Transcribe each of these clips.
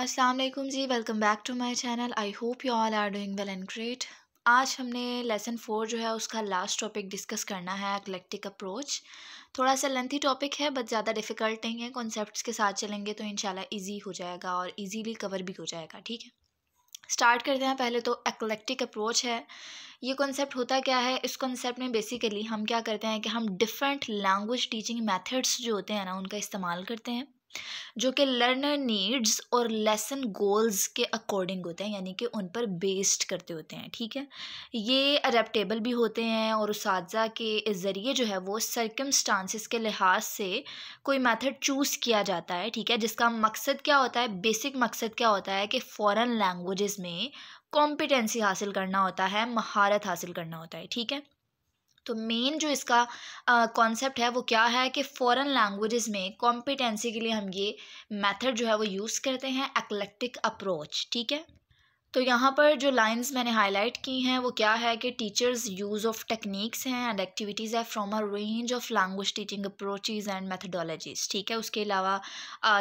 अस्सलाम वालेकुम जी welcome back to my channel I hope you all are doing well and great आज हमने लेसन फोर जो है उसका लास्ट टॉपिक डिस्कस करना है एक्लेक्टिक अप्रोच थोड़ा सा लेंथी टॉपिक है बट ज़्यादा डिफ़िकल्ट नहीं है कॉन्सेप्ट के साथ चलेंगे तो इंशाल्लाह इजी हो जाएगा और इजीली कवर भी हो जाएगा ठीक है स्टार्ट करते हैं पहले तो एक्लेक्टिक अप्रोच है ये कॉन्सेप्ट होता क्या है इस कॉन्सेप्ट में बेसिकली हम क्या करते हैं कि हम डिफरेंट लैंग्वेज टीचिंग मेथड्स जो होते हैं ना उनका इस्तेमाल करते हैं जो कि लर्नर नीड्स और लेसन गोल्स के अकॉर्डिंग होते हैं यानी कि उन पर बेस्ड करते होते हैं ठीक है ये अडेप्टेबल भी होते हैं और उस के ज़रिए जो है वो सर्कमस्टांसिस के लिहाज से कोई मेथड चूज़ किया जाता है ठीक है जिसका मकसद क्या होता है बेसिक मकसद क्या होता है कि फ़ॉरन लैंग्वेज़ में कॉम्पिटेंसी हासिल करना होता है महारत हासिल करना होता है ठीक है तो मेन जो इसका कॉन्सेप्ट है वो क्या है कि फ़ॉरन लैंग्वेजेस में कॉम्पिटेंसी के लिए हम ये मेथड जो है वो यूज़ करते हैं एक्लेक्टिक अप्रोच ठीक है तो यहाँ पर जो लाइंस मैंने हाईलाइट की हैं वो क्या है कि टीचर्स यूज़ ऑफ टेक्निक्स हैं एंड एक्टिविटीज़ है from a range of language teaching approaches and methodologies ठीक है उसके अलावा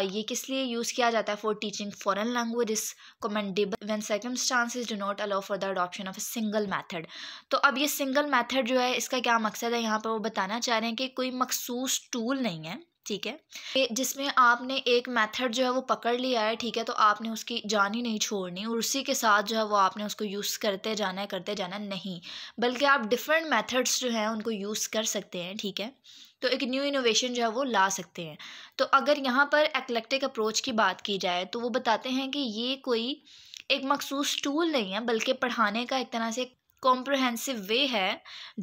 ये किस लिए यूज़ किया जाता है फॉर टीचिंग फॉरन लैंग्वेज इस commendable one is do not allow for the adoption of a single method तो अब ये सिंगल मैथड जो है इसका क्या मकसद है यहाँ पर वो बताना चाह रहे हैं कि कोई मखसूस टूल नहीं है ठीक है जिसमें आपने एक मेथड जो है वो पकड़ लिया है ठीक है तो आपने उसकी जान ही नहीं छोड़नी और उसी के साथ जो है वो आपने उसको यूज़ करते जाना है करते जाना नहीं बल्कि आप डिफरेंट मेथड्स जो हैं उनको यूज़ कर सकते हैं ठीक है तो एक न्यू इनोवेशन जो है वो ला सकते हैं तो अगर यहाँ पर एक्लेक्टिक अप्रोच की बात की जाए तो वो बताते हैं कि ये कोई एक मखसूस टूल नहीं है बल्कि पढ़ाने का एक तरह से कॉम्प्रहेंसिव वे है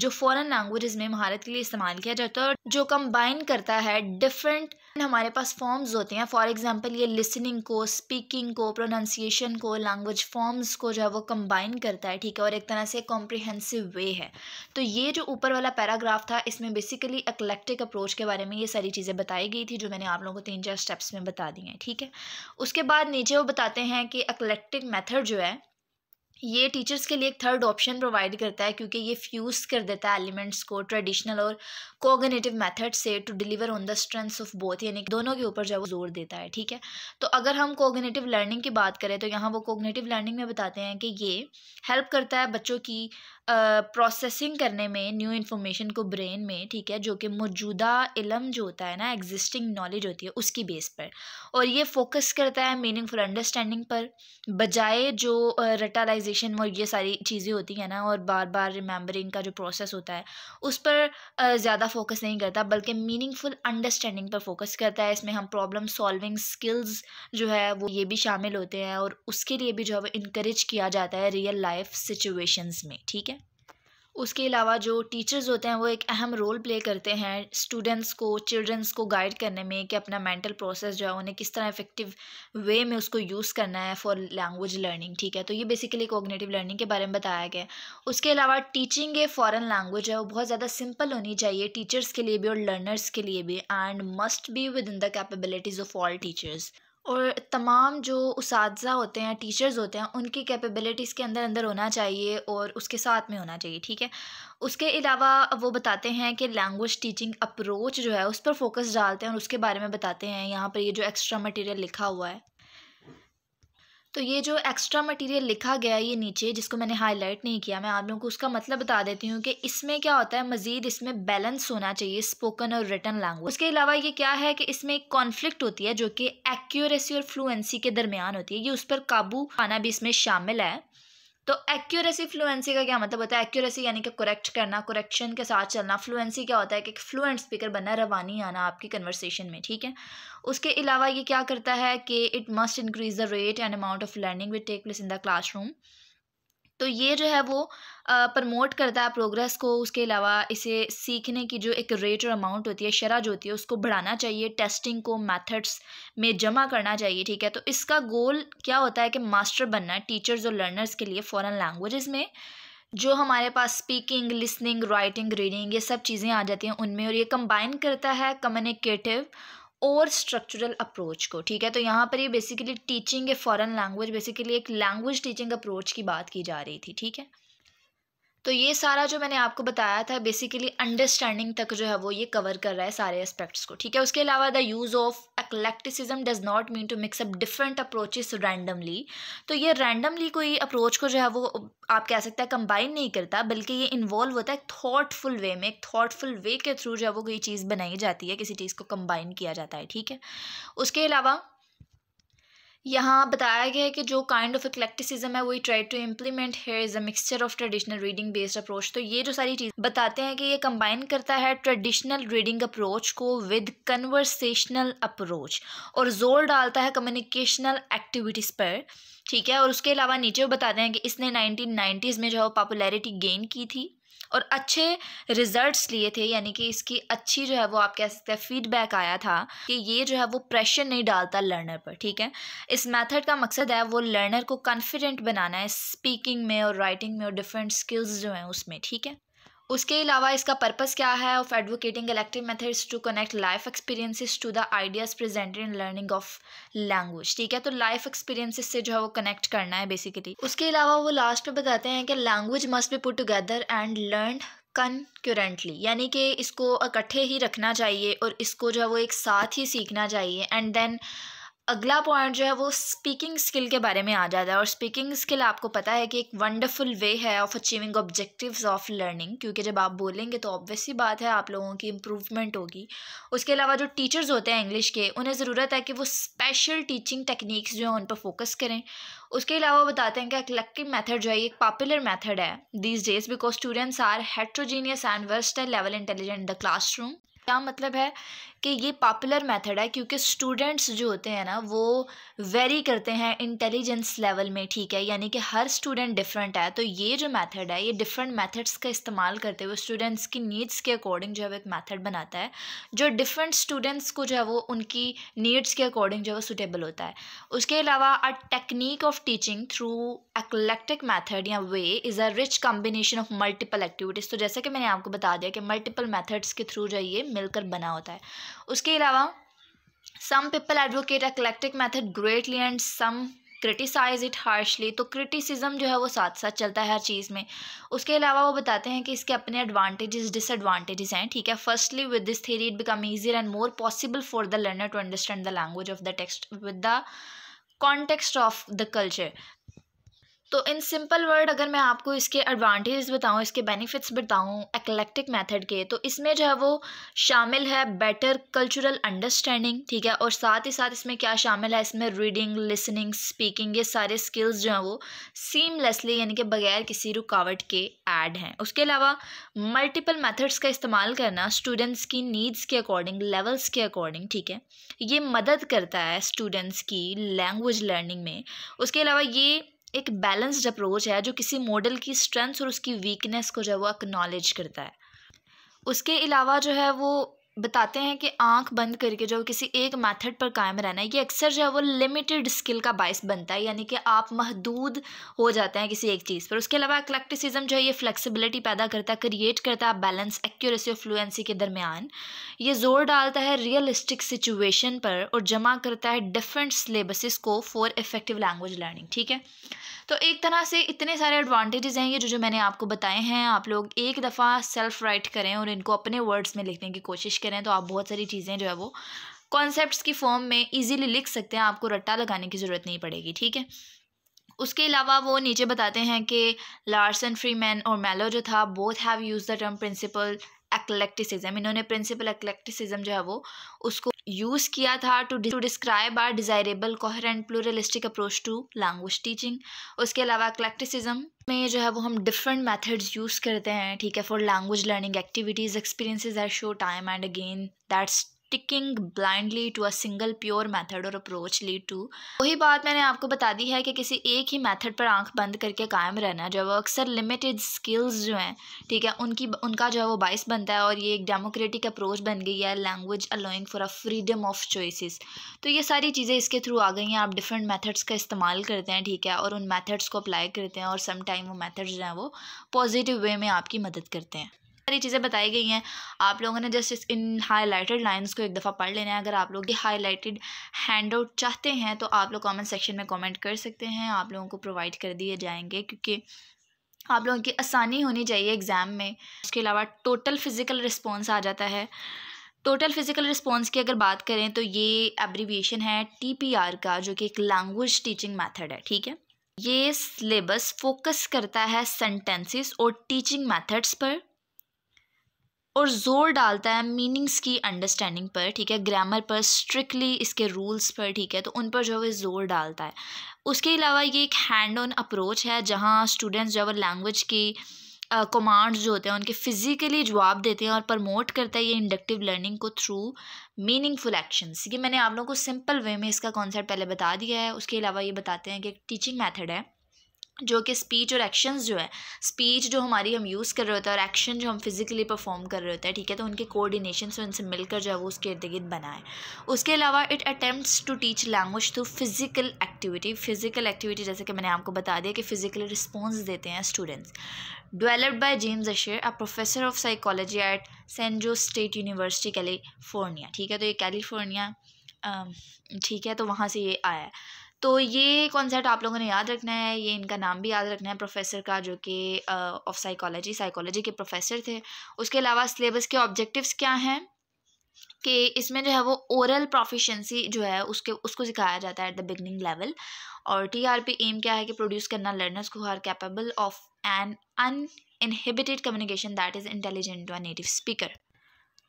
जो फॉरेन लैंग्वेजेस में महारत के लिए इस्तेमाल किया जाता है और जो कंबाइन करता है डिफरेंट हमारे पास फॉर्म्स होते हैं फॉर एग्जांपल ये लिसनिंग को स्पीकिंग को प्रोनाउंसिएशन को लैंग्वेज फॉर्म्स को जो है वो कंबाइन करता है ठीक है और एक तरह से कॉम्प्रिहेंसिव वे है तो ये जो ऊपर वाला पैराग्राफ था इसमें बेसिकली एकलेक्टिक अप्रोच के बारे में ये सारी चीज़ें बताई गई थी जो मैंने आप लोगों को तीन चार स्टेप्स में बता दी हैं ठीक है उसके बाद नीचे वो बताते हैं कि एकलेक्टिक मैथड जो है ये टीचर्स के लिए एक थर्ड ऑप्शन प्रोवाइड करता है क्योंकि ये फ्यूज़ कर देता है एलिमेंट्स को ट्रेडिशनल और कोगनेटिव मेथड से to deliver on the strengths of both यानी दोनों के ऊपर जो है वो जोर देता है ठीक है तो अगर हम कोगनेटिव लर्निंग की बात करें तो यहाँ वो कोगनेटिव लर्निंग में बताते हैं कि ये हेल्प करता है बच्चों की प्रोसेसिंग uh, करने में न्यू इन्फॉर्मेशन को ब्रेन में ठीक है जो कि मौजूदा इलम जो होता है ना एग्जिस्टिंग नॉलेज होती है उसकी बेस पर और ये फोकस करता है मीनिंगफुल अंडरस्टैंडिंग पर बजाय जो रटालाइजेशन और ये सारी चीज़ें होती हैं ना और बार बार रिमेंबरिंग का जो प्रोसेस होता है उस पर ज़्यादा ज़्यादा फोकस नहीं करता बल्कि मीनिंगफुल अंडरस्टैंडिंग पर फोकस करता है इसमें हम प्रॉब्लम सॉल्विंग स्किल्स जो है वो ये भी शामिल होते हैं और उसके लिए भी जो है वो इनक्रेज किया जाता है रियल लाइफ सिचुएशंस में ठीक है उसके अलावा जो टीचर्स होते हैं वो एक अहम रोल प्ले करते हैं स्टूडेंट्स को चिल्ड्रंस को गाइड करने में कि अपना मेंटल प्रोसेस जो है उन्हें किस तरह इफेक्टिव वे में उसको यूज़ करना है फॉर लैंग्वेज लर्निंग ठीक है तो ये बेसिकली कोगनेटिव लर्निंग के बारे में बताया गया उसके अलावा टीचिंग ए फॉरन लैंग्वेज है वो बहुत ज़्यादा सिंपल होनी चाहिए टीचर्स के लिए भी और लर्नर्स के लिए भी and must be within the capabilities of all teachers और तमाम जो उस होते हैं टीचर्स होते हैं उनकी कैपेबिलिटीज़ के अंदर अंदर होना चाहिए और उसके साथ में होना चाहिए ठीक है उसके अलावा वो बताते हैं कि लैंग्वेज टीचिंग अप्रोच जो है उस पर फोकस डालते हैं और उसके बारे में बताते हैं यहाँ पर ये जो एक्स्ट्रा मटेरियल लिखा हुआ है तो ये जो एक्स्ट्रा मटेरियल लिखा गया है ये नीचे जिसको मैंने हाईलाइट नहीं किया मैं आप लोगों को उसका मतलब बता देती हूँ कि इसमें क्या होता है मजीद इसमें बैलेंस होना चाहिए स्पोकन और रिटर्न लैंग्वेज उसके अलावा ये क्या है कि इसमें एक कॉन्फ्लिक्ट होती है जो कि एक्यूरेसी और फ्लुएंसी के दरमियान होती है ये उस पर काबू पाना भी इसमें शामिल है तो एक्यूरेसी फ्लुएंसी का क्या मतलब होता है एक्यूरेसी यानी कि करेक्ट करना करेक्शन के साथ चलना फ्लुएंसी क्या होता है कि फ्लुएंट स्पीकर बनना रवानी आना आपकी कन्वर्सेशन में ठीक है उसके अलावा ये क्या करता है कि it must increase the rate and amount of learning with take place in the classroom तो ये जो है वो प्रमोट करता है प्रोग्रेस को उसके अलावा इसे सीखने की जो एक रेट और अमाउंट होती है शराह जो होती है उसको बढ़ाना चाहिए टेस्टिंग को मेथड्स में जमा करना चाहिए ठीक है तो इसका गोल क्या होता है कि मास्टर बनना टीचर्स और लर्नर्स के लिए फ़ॉरन लैंग्वेज़ में जो हमारे पास स्पीकिंग लिसनिंग राइटिंग रीडिंग ये सब चीज़ें आ जाती हैं उनमें और ये कंबाइन करता है कम्युनिकेटिव और स्ट्रक्चरल अप्रोच को ठीक है तो यहाँ पर ये basically teaching a foreign language basically एक लैंग्वेज टीचिंग अप्रोच की बात की जा रही थी ठीक है तो ये सारा जो मैंने आपको बताया था बेसिकली अंडरस्टैंडिंग तक जो है वो ये कवर कर रहा है सारे एस्पेक्ट्स को ठीक है उसके अलावा the use of eclecticism does not mean to mix up different approaches randomly तो ये रैंडमली कोई अप्रोच को जो है वो आप कह सकते हैं कंबाइन नहीं करता बल्कि ये इन्वॉल्व होता है एक थाटफुल वे में एक थाटफुल वे के थ्रू जो है वो कोई चीज़ बनाई जाती है किसी चीज़ को कम्बाइन किया जाता है ठीक है उसके अलावा यहाँ बताया गया है कि जो काइंड ऑफ इक्लेक्टिसिज्म है वही try to implement here is a mixture of traditional reading based approach तो ये जो सारी चीज़ बताते हैं कि ये कंबाइन करता है ट्रेडिशनल रीडिंग अप्रोच को विद कन्वर्सेशनल अप्रोच और जोर डालता है कम्युनिकेशनल एक्टिविटीज़ पर ठीक है और उसके अलावा नीचे वो बताते हैं कि इसने नाइनटीन में जो है पॉपुलैरिटी गेन की थी और अच्छे रिज़ल्ट्स लिए थे यानी कि इसकी अच्छी जो है वो आप कह सकते हैं फीडबैक आया था कि ये जो है वो प्रेशर नहीं डालता लर्नर पर ठीक है इस मेथड का मकसद है वो लर्नर को कॉन्फिडेंट बनाना है स्पीकिंग में और राइटिंग में और डिफरेंट स्किल्स जो हैं उसमें ठीक है उसके अलावा इसका पर्पस क्या है of advocating elective methods to connect life experiences to the ideas presented in learning of language ठीक है तो लाइफ एक्सपीरियंसेस से जो है वो कनेक्ट करना है बेसिकली उसके अलावा वो लास्ट पे बताते हैं कि language must be put together and learn concurrently यानी कि इसको इकट्ठे ही रखना चाहिए और इसको जो है वो एक साथ ही सीखना चाहिए एंड देन अगला पॉइंट जो है वो स्पीकिंग स्किल के बारे में आ जाता है और स्पीकिंग स्किल आपको पता है कि एक वंडरफुल वे है of achieving objectives of learning क्योंकि जब आप बोलेंगे तो ऑब्वियसली बात है आप लोगों की इम्प्रूवमेंट होगी उसके अलावा जो टीचर्स होते हैं इंग्लिश के उन्हें ज़रूरत है कि वो स्पेशल टीचिंग टेक्निक्स जो हैं उन पर फोकस करें उसके अलावा बताते हैं कि कलेक्टिव मैथड जो है एक पॉपुलर मैथड है these days because students are heterogeneous and worst level intelligent the classroom क्या मतलब है कि ये पॉपुलर मेथड है क्योंकि स्टूडेंट्स जो होते हैं ना वो वेरी करते हैं इंटेलिजेंस लेवल में ठीक है यानी कि हर स्टूडेंट डिफरेंट है तो ये जो मेथड है ये डिफरेंट मेथड्स का इस्तेमाल करते हुए स्टूडेंट्स की नीड्स के अकॉर्डिंग जो है वो एक मेथड बनाता है जो डिफरेंट स्टूडेंट्स को जो है वो उनकी नीड्स के अकॉर्डिंग जो है वो सुटेबल होता है उसके अलावा a technique of teaching through eclectic method या way is a rich combination of multiple activities तो जैसे कि मैंने आपको बता दिया कि मल्टीपल मैथड्स के थ्रू जो है ये मिलकर बना होता है उसके अलावा some people advocate a eclectic method greatly and some criticise it harshly तो क्रिटिसिज्म जो है वो साथ साथ चलता है हर चीज़ में उसके अलावा वो बताते हैं कि इसके अपने एडवांटेजेस डिसएडवांटेजेस हैं ठीक है firstly with this theory it become easier and more possible for the learner to understand the language of the text with the context of the culture तो इन सिंपल वर्ड अगर मैं आपको इसके advantages बताऊं इसके बेनिफिट्स बताऊं eclectic method के तो इसमें जो है वो शामिल है बेटर कल्चरल अंडरस्टैंडिंग ठीक है और साथ ही साथ इसमें क्या शामिल है इसमें रीडिंग लिसनिंग स्पीकिंग ये सारे स्किल्स जो हैं वो सीमलेसली यानी कि बगैर किसी रुकावट के ऐड हैं उसके अलावा मल्टीपल मैथड्स का इस्तेमाल करना स्टूडेंट्स की नीड्स के अकॉर्डिंग लेवल्स के अकॉर्डिंग ठीक है ये मदद करता है स्टूडेंट्स की लैंग्वेज लर्निंग में उसके अलावा ये एक बैलेंस्ड अप्रोच है जो किसी मॉडल की स्ट्रेंथ्स और उसकी वीकनेस को जो है वो एक्नॉलेज करता है उसके अलावा जो है वो बताते हैं कि आंख बंद करके जो किसी एक मेथड पर कायम रहना है ये अक्सर जो है वो लिमिटेड स्किल का बायस बनता है यानी कि आप महदूद हो जाते हैं किसी एक चीज़ पर उसके अलावा एक्लेक्टिसिज्म जो है ये फ्लेक्सिबिलिटी पैदा करता है क्रिएट करता है बैलेंस एक्यूरेसी और फ्लुएंसी के दरमियान ये जोर डालता है रियलिस्टिक सिचुएशन पर और जमा करता है डिफरेंट सिलेबसिस को फॉर इफेक्टिव लैंग्वेज लर्निंग ठीक है तो एक तरह से इतने सारे एडवांटेजेस हैं ये जो जो मैंने आपको बताए हैं आप लोग एक दफ़ा सेल्फ राइट करें और इनको अपने वर्ड्स में लिखने की कोशिश करें तो आप बहुत सारी चीज़ें जो है वो कॉन्सेप्ट्स की फॉर्म में इजीली लिख सकते हैं आपको रट्टा लगाने की ज़रूरत नहीं पड़ेगी ठीक है उसके अलावा वो नीचे बताते हैं कि लार्सन फ्रीमैन और मेलो जो था both have use the term principle eclecticism इन्होंने प्रिंसिपल एक्लेक्टिसिज्म जो है वो उसको यूज़ किया था to to describe our desirable coherent pluralistic approach to language teaching उसके अलावा एक्लेक्टिसिज्म में जो है वो हम डिफरेंट मेथड्स यूज़ करते हैं ठीक है for language learning activities experiences are show time and again that's sticking blindly to a single pure method और अप्रोच lead टू वही बात मैंने आपको बता दी है कि किसी एक ही मेथड पर आंख बंद करके कायम रहना जो है वो अक्सर लिमिटेड स्किल्स जो हैं ठीक है उनकी उनका जो है वो बाइस बनता है और ये एक डेमोक्रेटिक अप्रोच बन गई है language allowing for a freedom of choices तो ये सारी चीज़ें इसके थ्रू आ गई हैं आप डिफरेंट मैथड्स का इस्तेमाल करते हैं ठीक है और उन मैथड्स को अप्लाई करते हैं और समटाइम वो मैथड्स जो हैं वो पॉजिटिव वे में आपकी मदद करते हैं सारी चीज़ें बताई गई हैं आप लोगों ने जस्ट इन हाईलाइटेड लाइंस को एक दफ़ा पढ़ लेना है अगर आप लोग ये हाईलाइटेड हैंड आउट चाहते हैं तो आप लोग कमेंट सेक्शन में कमेंट कर सकते हैं आप लोगों को प्रोवाइड कर दिए जाएंगे क्योंकि आप लोगों की आसानी होनी चाहिए एग्ज़ाम में उसके अलावा टोटल फ़िज़िकल रिस्पॉन्स आ जाता है टोटल फिज़िकल रिस्पॉन्स की अगर बात करें तो ये एब्रीविएशन है टीपीआर का जो कि एक लैंग्वेज टीचिंग मैथड है ठीक है ये सिलेबस फोकस करता है सेंटेंसेस और टीचिंग मेथड्स पर और ज़ोर डालता है मीनिंग्स की अंडरस्टैंडिंग पर ठीक है ग्रामर पर स्ट्रिक्टली इसके रूल्स पर ठीक है तो उन पर जो है ज़ोर डालता है उसके अलावा ये एक हैंड ऑन अप्रोच है जहाँ स्टूडेंट्स जो है लैंग्वेज की कमांड्स uh, जो होते हैं उनके फिज़िकली जवाब देते हैं और प्रमोट करता है ये इंडक्टिव लर्निंग को थ्रू मीनिंगफुल एक्शंस ये मैंने आप लोगों को सिंपल वे में इसका कॉन्सेप्ट पहले बता दिया है उसके अलावा ये बताते हैं कि एक टीचिंग मेथड है जो कि स्पीच और एक्शंस जो है स्पीच जो हमारी हम यूज़ कर रहे होते हैं और एक्शन जो हम फिज़िकली परफॉर्म कर रहे होते हैं ठीक है तो उनके कोऑर्डिनेशन से उनसे मिलकर जो है वो उसके इर्द गिर्द बनाए उसके अलावा it attempts to teach language through physical activity physical activity जैसे कि मैंने आपको बता दिया कि फिज़िकल रिस्पॉन्स देते हैं students developed by James Asher a professor of psychology at San Jose State University California ठीक है तो ये कैलीफोर्निया ठीक है तो वहाँ से ये आया है तो ये कॉन्सेप्ट आप लोगों ने याद रखना है ये इनका नाम भी याद रखना है प्रोफेसर का जो कि ऑफ साइकोलॉजी साइकोलॉजी के प्रोफेसर थे उसके अलावा सिलेबस के ऑब्जेक्टिव्स क्या हैं कि इसमें जो है वो ओरल प्रोफिशेंसी जो है उसके उसको सिखाया जाता है एट द बिगनिंग लेवल और टी आर पी एम क्या है कि प्रोड्यूस करना लर्नर्स को are capable of an uninhibited communication that is intelligent to a native speaker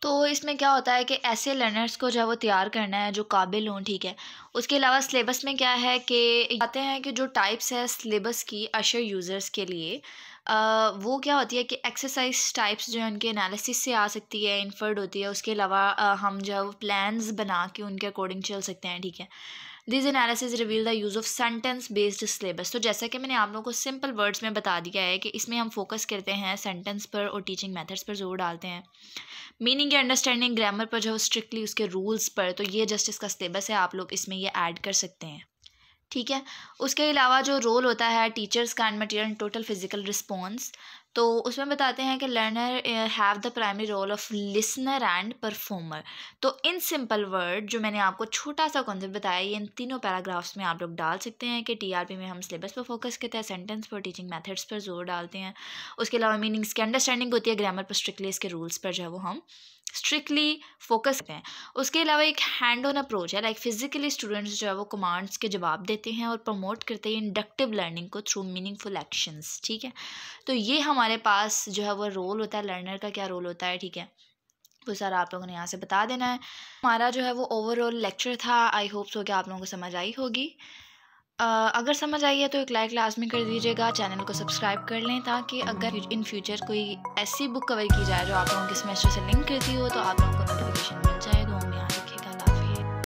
तो इसमें क्या होता है कि ऐसे लर्नर्स को जो है वो तैयार करना है जो काबिल हों ठीक है उसके अलावा सिलेबस में क्या है कि आते हैं कि जो टाइप्स है सिलेबस की अशर यूज़र्स के लिए आ, वो क्या होती है कि एक्सरसाइज टाइप्स जो है उनके एनालिसिस से आ सकती है इन्फर्ड होती है उसके अलावा हम जो है वो प्लान्स बना के उनके अकॉर्डिंग चल सकते हैं ठीक है this analysis reveal the use of sentence based syllabus तो जैसा कि मैंने आप लोगों को सिंपल वर्ड्स में बता दिया है कि इसमें हम फोकस करते हैं सेंटेंस पर और टीचिंग मेथड्स पर जोर डालते हैं मीनिंग या अंडरस्टैंडिंग ग्रामर पर जो स्ट्रिक्टली उसके रूल्स पर तो ये जस्ट इसका सिलेबस है आप लोग इसमें ये ऐड कर सकते हैं ठीक है उसके अलावा जो रोल होता है टीचर्स का and material total physical response तो उसमें बताते हैं कि learner have the primary role of listener and performer तो इन सिंपल वर्ड जो मैंने आपको छोटा सा कॉन्सेप्ट बताया ये इन तीनों पैराग्राफ्स में आप लोग डाल सकते हैं कि टीआरपी में हम सिलेबस पर फोकस करते हैं सेंटेंस पर टीचिंग मेथड्स पर जोर डालते हैं उसके अलावा मीनिंग्स की अंडरस्टैंडिंग होती है ग्रामर पर स्ट्रिक्टली इसके रूल्स पर जो है वो हम स्ट्रिक्टली फोकस करें उसके अलावा एक हैंड ऑन अप्रोच है लाइक फिजिकली स्टूडेंट्स जो है वो कमांड्स के जवाब देते हैं और प्रमोट करते हैं इंडक्टिव लर्निंग को थ्रू मीनिंगफुल एक्शंस ठीक है तो ये हमारे पास जो है वो रोल होता है लर्नर का क्या रोल होता है ठीक है वो सारा आप लोगों ने यहाँ से बता देना है हमारा जो है वो ओवरऑल लेक्चर था आई होप सो कि आप लोगों को समझ आई होगी Uh, अगर समझ आई है तो एक लाइक लाजमी कर दीजिएगा चैनल को सब्सक्राइब कर लें ताकि अगर इन फ्यूचर कोई ऐसी बुक कवर की जाए जो आप लोगों के सेमेस्टर से लिंक करती हो तो आप लोगों को नोटिफिकेशन